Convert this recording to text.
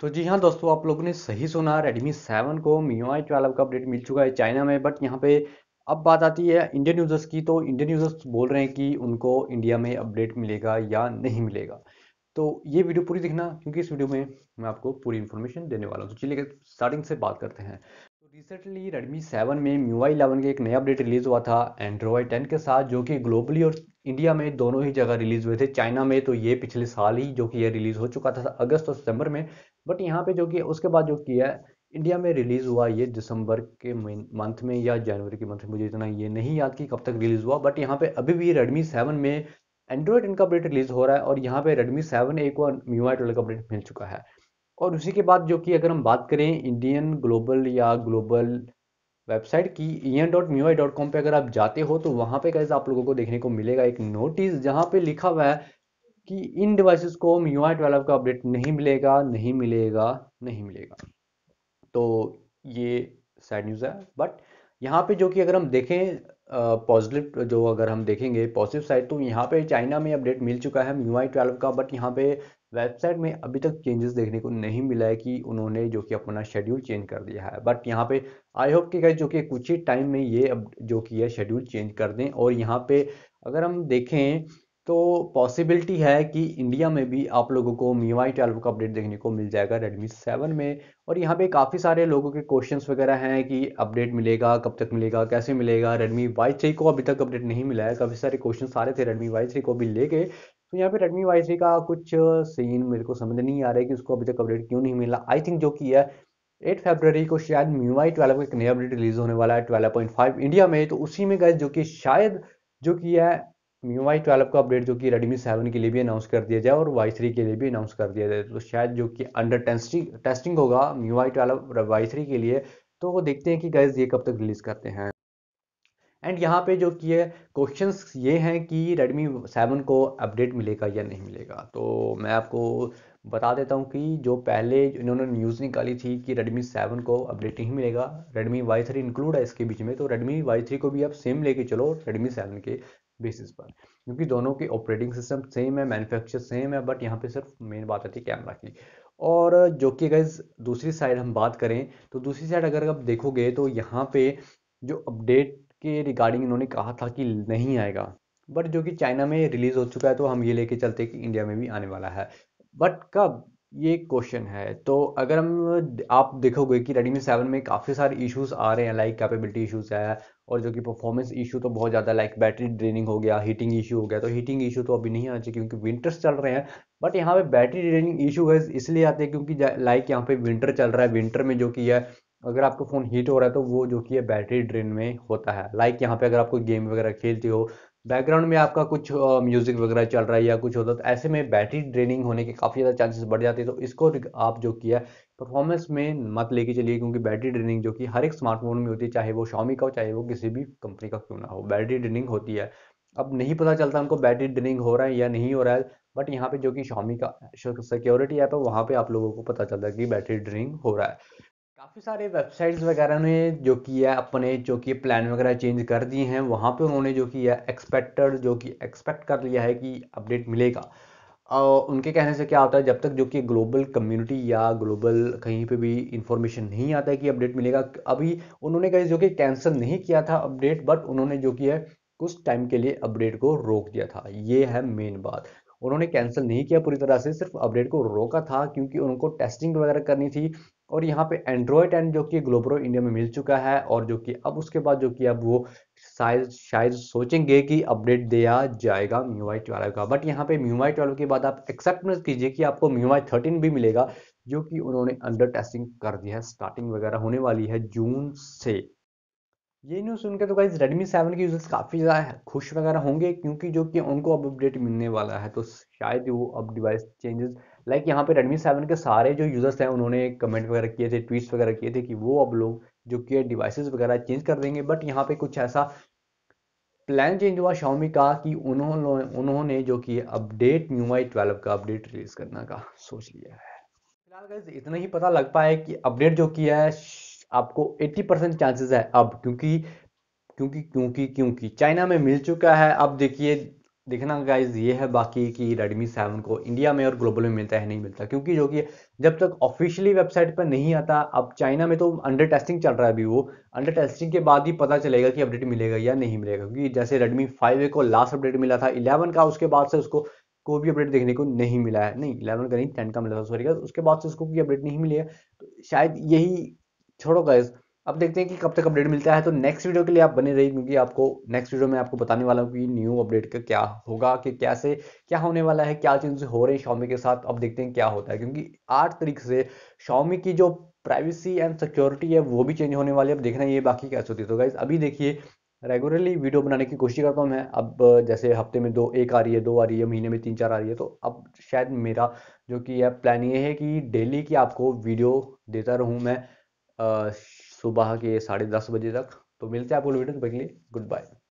तो जी हाँ दोस्तों आप लोगों ने सही सुना रेडमी सेवन को मी आई ट्वेल्व का अपडेट मिल चुका है चाइना में बट यहाँ पे अब बात आती है इंडियन यूज़र्स की तो इंडियन यूज़र्स बोल रहे हैं कि उनको इंडिया में अपडेट मिलेगा या नहीं मिलेगा तो ये वीडियो पूरी देखना क्योंकि इस वीडियो में मैं आपको पूरी इन्फॉर्मेशन देने वाला हूँ तो चलिए स्टार्टिंग से बात करते हैं रिसेंटली रेडमी सेवन में म्यू आई इलेवन का एक नया अपडेट रिलीज़ हुआ था एंड्रॉयड टेन के साथ जो कि ग्लोबली और इंडिया में दोनों ही जगह रिलीज़ हुए थे चाइना में तो ये पिछले साल ही जो कि ये रिलीज़ हो चुका था अगस्त और सितंबर में बट यहाँ पे जो कि उसके बाद जो किया है इंडिया में रिलीज़ हुआ ये दिसंबर के मंथ में या जनवरी के मंथ में मुझे इतना ये नहीं याद कि कब तक रिलीज़ हुआ बट यहाँ पे अभी भी रेडमी सेवन में एंड्रॉयड टेन का अपडेट रिलीज़ हो रहा है और यहाँ पे रेडमी सेवन एक और म्यू आई ट्वेल्व का अपडेट मिल चुका है और उसी के बाद जो कि अगर हम बात करें इंडियन ग्लोबल या ग्लोबल वेबसाइट की E N dot MIUI dot com पर अगर आप जाते हो तो वहाँ पे कैसे आप लोगों को देखने को मिलेगा एक नोटिस जहाँ पे लिखा हुआ है कि इन डिवाइसेस को म्यू आई ट्वेल्व का अपडेट नहीं मिलेगा नहीं मिलेगा नहीं मिलेगा तो ये सैड न्यूज़ है बट यहाँ पे जो कि अगर हम देखें पॉजिटिव जो अगर हम देखेंगे पॉजिटिव साइड तो यहाँ पे चाइना में अपडेट मिल चुका है म्यू आई ट्वेल्व का बट यहाँ पे वेबसाइट में अभी तक चेंजेस देखने को नहीं मिला है कि उन्होंने जो कि अपना शेड्यूल चेंज कर दिया है बट यहाँ पे आई होप कि जो कि कुछ ही टाइम में ये अब जो कि है शेड्यूल चेंज कर दें और यहाँ पे अगर हम देखें तो पॉसिबिलिटी है कि इंडिया में भी आप लोगों को मी वाई ट्वेल्व का अपडेट देखने को मिल जाएगा रेडमी सेवन में और यहाँ पे काफ़ी सारे लोगों के क्वेश्चंस वगैरह हैं कि अपडेट मिलेगा कब तक मिलेगा कैसे मिलेगा रेडमी वाई थ्री को अभी तक अपडेट नहीं मिला है काफ़ी सारे क्वेश्चन आ रहे थे रेडमी वाई थ्री को भी लेके तो यहाँ पे रेडमी वाई थ्री का कुछ सीन मेरे को समझ नहीं आ रहा है कि उसको अभी तक अपडेट क्यों नहीं मिला आई थिंक जो कि है एट फेबररी को शायद मी वाई ट्वेल्व का एक नया अपडेट रिलीज होने वाला है ट्वेल्व पॉइंट फाइव इंडिया में तो उसी में गए जो कि शायद जो कि है मी वाई ट्वेल्व का अपडेट जो कि रेडमी सेवन के लिए भी अनाउंस कर दिया जाए और वाई थ्री के लिए भी अनाउंस कर दिया जाए तो शायद जो कि अंडर टेस्टिंग टेस्टिंग होगा MIUI twelve Y three के लिए तो वो देखते हैं कि गैस ये कब तक रिलीज़ करते हैं एंड यहाँ पे जो कि है क्वेश्चन ये हैं कि रेडमी सेवन को अपडेट मिलेगा या नहीं मिलेगा तो मैं आपको बता देता हूँ कि जो पहले इन्होंने न्यूज़ निकाली थी कि रेडमी सेवन को अपडेट नहीं मिलेगा रेडमी वाई थ्री इंक्लूड है इसके बीच में तो रेडमी वाई थ्री को भी आप सेम लेके चलो रेडमी सेवन के बेसिस पर क्योंकि दोनों के ऑपरेटिंग सिस्टम सेम है मैन्युफैक्चर सेम है बट यहाँ पे सिर्फ मेन बात आती है कैमरा की और जो कि अगर दूसरी साइड हम बात करें तो दूसरी साइड अगर आप देखोगे तो यहाँ पे जो अपडेट के रिगार्डिंग इन्होंने कहा था कि नहीं आएगा बट जो कि चाइना में रिलीज़ हो चुका है तो हम ये लेके चलते कि इंडिया में भी आने वाला है बट कब ये क्वेश्चन है तो अगर हम आप देखोगे कि रेडमी सेवन में काफ़ी सारे इश्यूज आ रहे हैं लाइक कैपेबिलिटी इश्यूज है और जो कि परफॉर्मेंस इशू तो बहुत ज़्यादा लाइक बैटरी ड्रेनिंग हो गया हीटिंग इशू हो गया तो हीटिंग इशू तो अभी नहीं आना चाहिए क्योंकि विंटर्स चल रहे हैं बट यहाँ पे बैटरी ड्रेनिंग इशू है इसलिए आते हैं क्योंकि लाइक यहाँ पे विंटर चल रहा है विंटर में जो कि है अगर आपका फ़ोन हीट हो रहा है तो वो जो कि है बैटरी ड्रेन में होता है लाइक यहाँ पे अगर आप कोई गेम वगैरह खेलते हो बैकग्राउंड में आपका कुछ म्यूजिक वगैरह चल रहा है या कुछ होता है तो ऐसे में बैटरी ड्रेनिंग होने के काफ़ी ज़्यादा चांसेस बढ़ जाते हैं तो इसको आप जो किया परफॉर्मेंस में मत लेके चलिए क्योंकि बैटरी ड्रेनिंग जो कि हर एक स्मार्टफोन में होती है चाहे वो शॉमी का हो चाहे वो किसी भी कंपनी का क्यों ना हो बैटरी ड्रेनिंग होती है अब नहीं पता चलता उनको बैटरी ड्रेनिंग हो रहा है या नहीं हो रहा है बट यहाँ पे जो कि शॉमी का सिक्योरिटी ऐप है वहाँ पे आप लोगों को पता चलता है कि बैटरी ड्रेनिंग हो रहा है काफ़ी सारे वेबसाइट्स वगैरह ने जो कि है अपने जो कि प्लान वगैरह चेंज कर दिए हैं वहाँ पे उन्होंने जो कि है एक्सपेक्टेड जो कि एक्सपेक्ट कर लिया है कि अपडेट मिलेगा और उनके कहने से क्या होता है जब तक जो कि ग्लोबल कम्युनिटी या ग्लोबल कहीं पे भी इंफॉर्मेशन नहीं आता है कि अपडेट मिलेगा अभी उन्होंने कहीं जो कि कैंसिल नहीं किया था अपडेट बट उन्होंने जो कि है कुछ टाइम के लिए अपडेट को रोक दिया था ये है मेन बात उन्होंने कैंसिल नहीं किया पूरी तरह से सिर्फ अपडेट को रोका था क्योंकि उनको टेस्टिंग वगैरह करनी थी और यहाँ पे एंड्रॉयड टेन जो कि ग्लोबरो इंडिया में मिल चुका है और जो कि अब उसके बाद जो कि अब वो शायद शायद सोचेंगे कि अपडेट दिया जाएगा म्यूवाई ट्वेल्व का बट यहाँ पे म्यूवाई ट्वेल्व के बाद आप एक्सेप्ट मत कीजिए कि आपको म्यूवाई थर्टीन भी मिलेगा जो कि उन्होंने अंडर टेस्टिंग कर दिया है स्टार्टिंग वगैरह होने वाली है जून से ये न्यूज़ सुनकर तो गाइज रेडमी सेवन के यूज़र्स काफ़ी ज़्यादा खुश वगैरह होंगे क्योंकि जो कि उनको अब अपडेट मिलने वाला है तो शायद वो अब डिवाइस चेंजेस लाइक यहाँ पे रेडमी सेवन के सारे जो यूज़र्स हैं उन्होंने कमेंट वगैरह किए थे ट्वीट वगैरह किए थे कि वो अब लोग जो कि डिवाइसेस वगैरह चेंज कर देंगे बट यहाँ पे कुछ ऐसा प्लान चेंज हुआ शाओमी का कि उन्होंने उन्होंने जो कि अपडेट न्यू आई ट्वेल्व का अपडेट रिलीज करना का सोच लिया है फिलहाल इतना ही पता लग पाया कि अपडेट जो किया है आपको 80 परसेंट चांसेस है अब क्योंकि क्योंकि क्योंकि क्योंकि चाइना में मिल चुका है अब देखिए देखना गाइज ये है बाकी कि रेडमी सेवन को इंडिया में और ग्लोबल में मिलता है नहीं मिलता क्योंकि जो कि जब तक ऑफिशियली वेबसाइट पर नहीं आता अब चाइना में तो अंडर टेस्टिंग चल रहा है अभी वो अंडर टेस्टिंग के बाद ही पता चलेगा कि अपडेट मिलेगा या नहीं मिलेगा क्योंकि जैसे रेडमी फाइव को लास्ट अपडेट मिला था इलेवन का उसके बाद से उसको कोई भी अपडेट देखने को नहीं मिला है नहीं इलेवन का नहीं टेन का मिला था सॉरी उसके बाद से उसको कोई अपडेट नहीं मिली है तो शायद यही छोड़ो गाइज अब देखते हैं कि कब तक अपडेट मिलता है तो नेक्स्ट वीडियो के लिए आप बने रहिए क्योंकि आपको नेक्स्ट वीडियो में आपको बताने वाला हूँ कि न्यू अपडेट का क्या होगा कि कैसे क्या होने वाला है क्या चेंज हो रही है शॉमी के साथ अब देखते हैं क्या होता है क्योंकि आठ तरीक से शॉमी की जो प्राइवेसी एंड सिक्योरिटी है वो भी चेंज होने वाली है अब देखना ये बाकी कैसे होती है तो गाइज अभी देखिए रेगुलरली वीडियो बनाने की कोशिश करता हूँ मैं अब जैसे हफ्ते में दो एक आ रही है दो आ रही है महीने में तीन चार आ रही है तो अब शायद मेरा जो कि यह प्लान ये है कि डेली की आपको वीडियो देता रहूँ मैं सुबह के साढ़े दस बजे तक तो मिलते हैं आपको वीडियो तक लिए गुड बाय